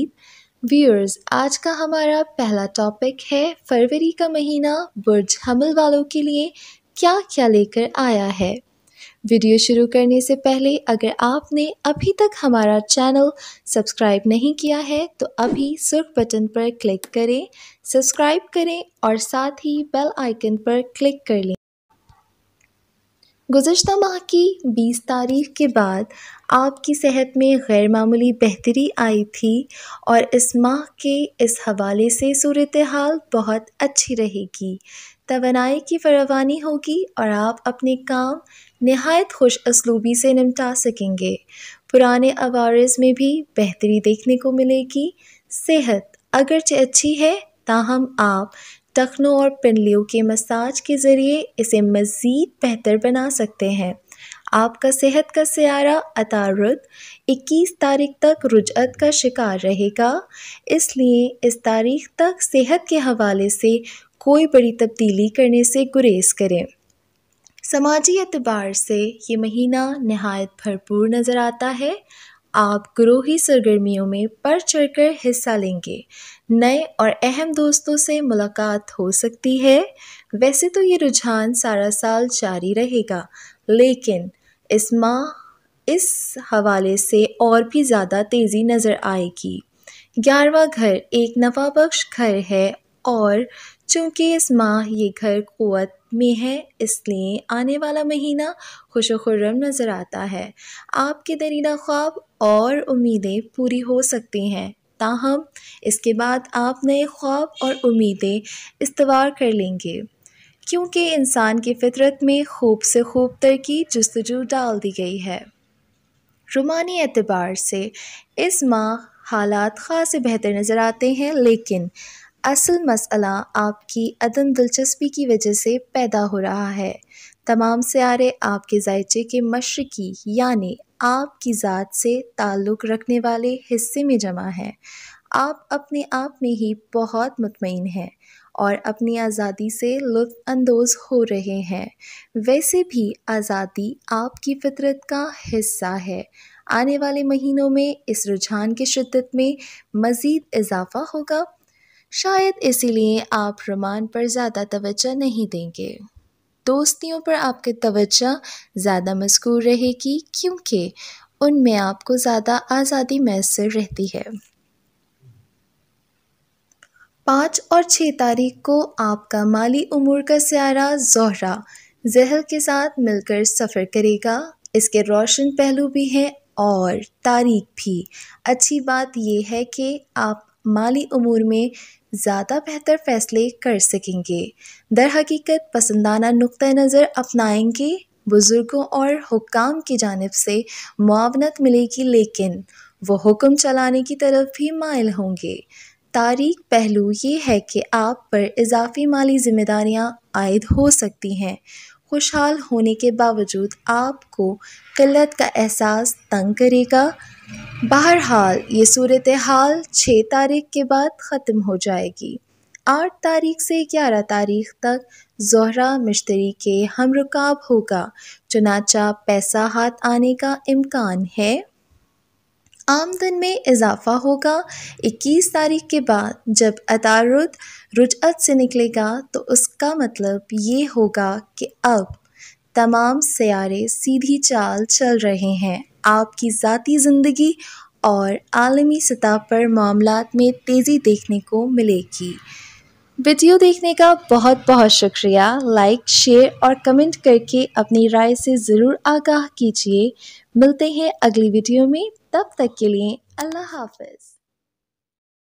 viewers आज का हमारा पहला टॉपिक है फरवरी का महीना बुर्ज हमल वालों के लिए क्या क्या लेकर आया है वीडियो शुरू करने से पहले अगर आपने अभी तक हमारा चैनल सब्सक्राइब नहीं किया है तो अभी सुर्ख बटन पर क्लिक करें सब्सक्राइब करें और साथ ही बेल आइकन पर क्लिक कर लें गुज़शत माह की बीस तारीख़ के बाद आपकी सेहत में गैर मामूली बेहतरी आई थी और इस माह के इस हवाले से सूरत हाल बहुत अच्छी रहेगी तोनाई की फरवानी होगी और आप अपने काम नहायत खुश असलूबी से निपटा सकेंगे पुराने आवारज़ में भी बेहतरी देखने को मिलेगी सेहत अगरचे अच्छी है ताहम आप टखनों और पिंडलियों के मसाज के ज़रिए इसे मज़ीद बेहतर बना सकते हैं आपका सेहत का सियारा अतारुद 21 तारीख तक रुजअत का शिकार रहेगा इसलिए इस तारीख तक सेहत के हवाले से कोई बड़ी तब्दीली करने से गुरेज करें समाजी अतबार से ये महीना नहायत भरपूर नज़र आता है आप ग्रोही सरगर्मियों में बढ़ चढ़कर हिस्सा लेंगे नए और अहम दोस्तों से मुलाकात हो सकती है वैसे तो ये रुझान सारा साल जारी रहेगा लेकिन इस माह इस हवाले से और भी ज़्यादा तेज़ी नज़र आएगी ग्यारहवा घर एक नवाबख्श घर है और चूँकि इस माह ये घर क़ुव्वत में है इसलिए आने वाला महीना खुश खुर्रम नज़र आता है आपके दरीदा ख्वाब और उम्मीदें पूरी हो सकती हैं ताहम इसके बाद आप नए ख्वाब और उम्मीदें इस्तवार कर लेंगे क्योंकि इंसान की फितरत में खूब से खूब तरकी जस्तजू डाल दी गई है रुमानी एतबार से इस माह हालात ख़ास बेहतर नज़र आते हैं लेकिन असल मसला आपकी अदम दिलचस्पी की वजह से पैदा हो रहा है तमाम सारे आपके जायचे के मशरकी यानि आपकी ज़ात से ताल्लुक़ रखने वाले हिस्से में जमा हैं आप अपने आप में ही बहुत मुतमिन हैं और अपनी आज़ादी से लुत्फानंदोज़ हो रहे हैं वैसे भी आज़ादी आपकी फितरत का हिस्सा है आने वाले महीनों में इस रुझान की शिद्दत में मज़ीद इजाफ़ा होगा शायद इसीलिए आप रोमान पर ज़्यादा तवज्जो नहीं देंगे दोस्तियों पर आपकी तवज्जो ज़्यादा मशकूर रहेगी क्योंकि उनमें आपको ज़्यादा आज़ादी मैसर रहती है पाँच और छः तारीख को आपका माली उमूर का स्यारा जहरा जहल के साथ मिलकर सफ़र करेगा इसके रोशन पहलू भी हैं और तारीख भी अच्छी बात यह है कि आप माली उमूर में ज़्यादा बेहतर फ़ैसले कर सकेंगे दर हकीकत पसंदाना नुक़ नज़र अपनाएंगे बुज़ुर्गों और हुकाम की जानब से मुआवनत मिलेगी लेकिन वो हुक्म चलाने की तरफ भी मायल होंगे तारीख पहलू ये है कि आप पर इजाफी माली ज़िम्मेदारियाँ आयद हो सकती हैं खुशहाल होने के बावजूद आपको किल्लत का एहसास तंग करेगा बहरहाल ये सूरत हाल छः तारीख के बाद ख़त्म हो जाएगी आठ तारीख से ग्यारह तारीख तक जहरा मिश्तरी के हम रुकाब होगा चुनाचा पैसा हाथ आने का इम्कान है आमदन में इजाफा होगा 21 तारीख के बाद जब अतारुद रुजअत से निकलेगा तो उसका मतलब ये होगा कि अब तमाम सियारे सीधी चाल चल रहे हैं आपकी ज़ाती ज़िंदगी और आलमी सतह पर मामला में तेज़ी देखने को मिलेगी वीडियो देखने का बहुत बहुत शुक्रिया लाइक शेयर और कमेंट करके अपनी राय से ज़रूर आगाह कीजिए मिलते हैं अगली वीडियो में तब तक के लिए अल्लाह हाफिज़